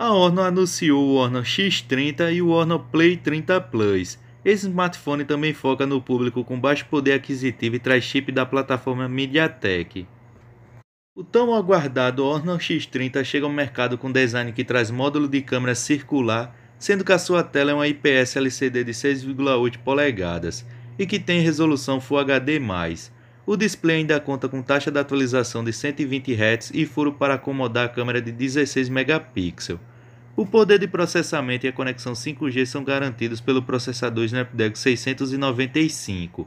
A Orno anunciou o Orno X30 e o Orno Play 30 Plus. Esse smartphone também foca no público com baixo poder aquisitivo e traz chip da plataforma MediaTek. O tão aguardado Orno X30 chega ao mercado com design que traz módulo de câmera circular, sendo que a sua tela é uma IPS LCD de 6,8 polegadas e que tem resolução Full HD+. O display ainda conta com taxa de atualização de 120 Hz e furo para acomodar a câmera de 16 megapixels. O poder de processamento e a conexão 5G são garantidos pelo processador Snapdragon 695.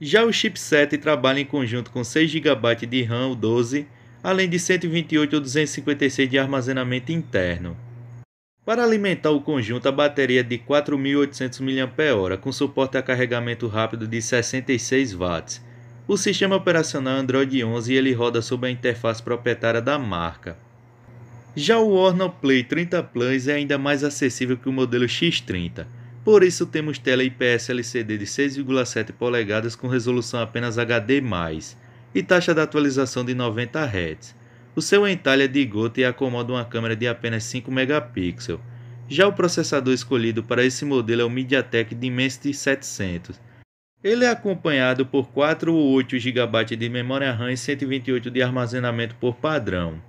Já o chipset trabalha em conjunto com 6 GB de RAM ou 12, além de 128 ou 256 de armazenamento interno. Para alimentar o conjunto, a bateria é de 4.800 mAh, com suporte a carregamento rápido de 66 watts. O sistema operacional Android 11 ele roda sob a interface proprietária da marca. Já o Honor Play 30 Plus é ainda mais acessível que o modelo X30. Por isso temos tela IPS LCD de 6,7 polegadas com resolução apenas HD+, e taxa de atualização de 90 Hz. O seu entalhe é de gota e acomoda uma câmera de apenas 5 megapixels. Já o processador escolhido para esse modelo é o MediaTek Dimensity 700, ele é acompanhado por 4 ou 8 GB de memória RAM e 128 de armazenamento por padrão.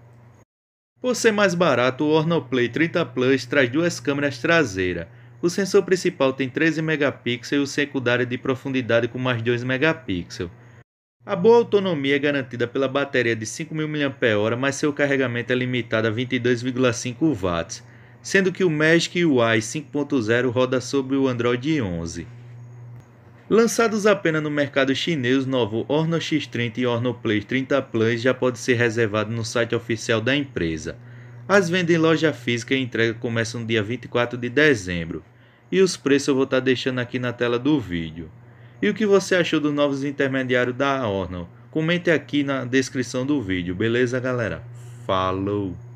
Por ser mais barato, o Play 30 Plus traz duas câmeras traseiras. O sensor principal tem 13 megapixels e o secundário de profundidade com mais 2 megapixels. A boa autonomia é garantida pela bateria de 5.000 mAh, mas seu carregamento é limitado a 22,5 watts, sendo que o Magic UI 5.0 roda sobre o Android 11. Lançados apenas no mercado chinês, o novo Orno X30 e Orno Play 30 Plus já pode ser reservado no site oficial da empresa. As vendas em loja física e entrega começam no dia 24 de dezembro. E os preços eu vou estar tá deixando aqui na tela do vídeo. E o que você achou dos novos intermediários da Orno? Comente aqui na descrição do vídeo, beleza galera? Falou!